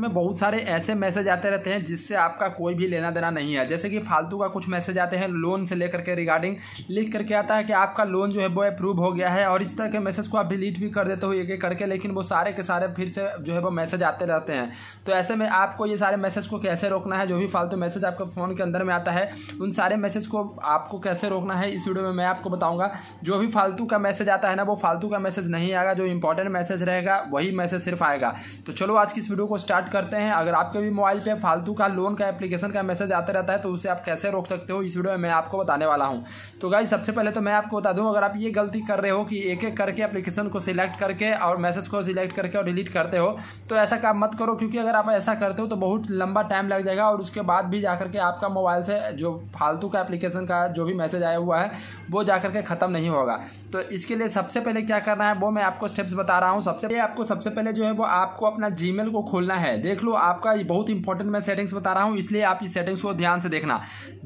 हमें बहुत सारे ऐसे मैसेज आते रहते हैं जिससे आपका कोई भी लेना देना नहीं है जैसे कि फालतू का कुछ मैसेज आते हैं लोन से लेकर के रिगार्डिंग लिख करके आता है कि आपका लोन जो है वो अप्रूव हो गया है और इस तरह के मैसेज को आप डिलीट भी कर देते हो एक करके लेकिन वो सारे के सारे फिर से जो है वो मैसेज आते रहते हैं तो ऐसे में आपको ये सारे मैसेज को कैसे रोकना है जो भी फालतू मैसेज आपके फ़ोन के अंदर में आता है उन सारे मैसेज को आपको कैसे रोकना है इस वीडियो में मैं आपको बताऊँगा जो भी फालतू का मैसेज आता है ना वो फालतू का मैसेज नहीं आएगा जो इंपॉर्टेंट मैसेज रहेगा वही मैसेज सिर्फ आएगा तो चलो आज की इस वीडियो को स्टार्ट करते हैं अगर आपके भी मोबाइल पे फालतू का लोन का एप्लीकेशन का मैसेज आता रहता है तो उसे आप कैसे रोक सकते हो इस वीडियो में मैं आपको बताने वाला हूँ तो गाइज सबसे पहले तो मैं आपको बता दूँ अगर आप ये गलती कर रहे हो कि एक एक करके एप्लीकेशन को सिलेक्ट करके और मैसेज को सिलेक्ट करके और डिलीट करते हो तो ऐसा काम मत करो क्योंकि अगर आप ऐसा करते हो तो बहुत लंबा टाइम लग जाएगा और उसके बाद भी जा करके आपका मोबाइल से जो फालतू का एप्लीकेशन का जो भी मैसेज आया हुआ है वो जा करके ख़त्म नहीं होगा तो इसके लिए सबसे पहले क्या करना है वो मैं आपको स्टेप्स बता रहा हूँ सबसे पहले आपको सबसे पहले जो है वो आपको अपना जीमेल को खोलना है देख लो आपका ये बहुत इंपॉर्टेंट मैं सेटिंग्स बता रहा हूँ इसलिए आप इस सेटिंग्स को ध्यान से देखना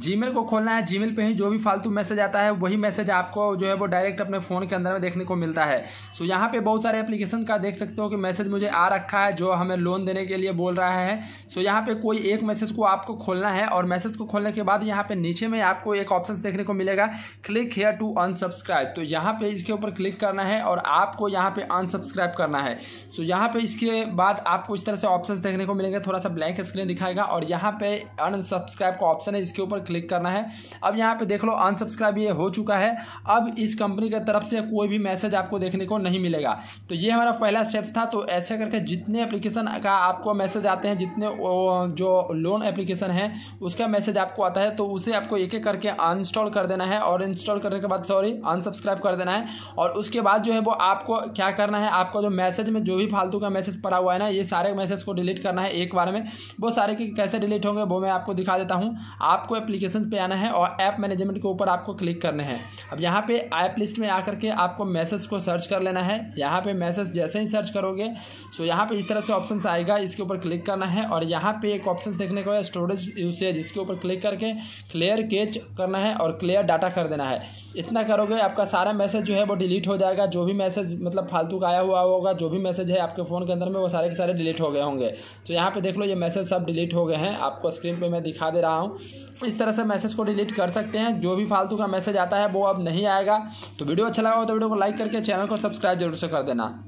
जीमेल को खोलना है जीमेल पे ही जो भी फालतू मैसेज आता है वही मैसेज आपको जो है वो डायरेक्ट अपने फ़ोन के अंदर में देखने को मिलता है सो यहाँ पे बहुत सारे एप्लीकेशन का देख सकते हो कि मैसेज मुझे आ रखा है जो हमें लोन देने के लिए बोल रहा है सो यहाँ पे कोई एक मैसेज को आपको खोलना है और मैसेज को खोलने के बाद यहाँ पे नीचे में आपको एक ऑप्शन देखने को मिलेगा क्लिक हेयर टू अनसब्सक्राइब तो यहाँ पे इसके ऊपर क्लिक करना है और आपको यहाँ पे अनसब्सक्राइब करना है सो यहाँ पे इसके बाद आपको इस तरह से ऑप्शन देखने को मिलेंगे थोड़ा सा ब्लैक स्क्रीन दिखाएगा और यहाँ पे अनसब्सक्राइब का ऑप्शन है इसके ऊपर क्लिक करना है अब यहाँ पे देख लो अनसब्सक्राइब ये हो चुका है अब इस कंपनी की तरफ से कोई भी मैसेज आपको देखने को नहीं मिलेगा तो ये हमारा पहला स्टेप्स था तो ऐसे करके जितने एप्लीकेशन का आपको मैसेज आते हैं जितने जो लोन एप्लीकेशन है उसका मैसेज आपको आता है तो उसे आपको एक एक करके अनस्टॉल कर देना है और इंस्टॉल करने के बाद सॉरी अनसब्सक्राइब कर देना है और उसके बाद जो है वो आपको क्या करना है आपको जो मैसेज में जो भी फालतू का मैसेज पड़ा हुआ है ना ये सारे मैसेज को डिलीट करना है एक बार में वो सारे के कैसे डिलीट होंगे वो मैं आपको दिखा देता हूँ आपको एप्लीकेशन पर आना है और ऐप मैनेजमेंट के ऊपर आपको क्लिक करने हैं अब यहाँ पे ऐप लिस्ट में आकर के आपको मैसेज को सर्च कर लेना है यहाँ पे मैसेज जैसे ही सर्च करोगे सो यहाँ पे इस तरह से ऑप्शन आएगा इसके ऊपर क्लिक करना है और यहाँ पे एक ऑप्शन देखने को है स्टोरेज यूसेज इसके ऊपर क्लिक करके क्लियर केच करना है और क्लियर डाटा कर देना है इतना करोगे आपका सारा मैसेज जो है वो डिलीट हो जाएगा जो भी मैसेज मतलब फालतू का आया हुआ होगा जो भी मैसेज है आपके फ़ोन के अंदर में वो सारे के सारे डिलीट हो गए होंगे तो यहाँ पे देख लो ये मैसेज सब डिलीट हो गए हैं आपको स्क्रीन पे मैं दिखा दे रहा हूँ इस तरह से मैसेज को डिलीट कर सकते हैं जो भी फालतू का मैसेज आता है वो अब नहीं आएगा तो वीडियो अच्छा लगा हो तो वीडियो को लाइक करके चैनल को सब्सक्राइब जरूर से कर देना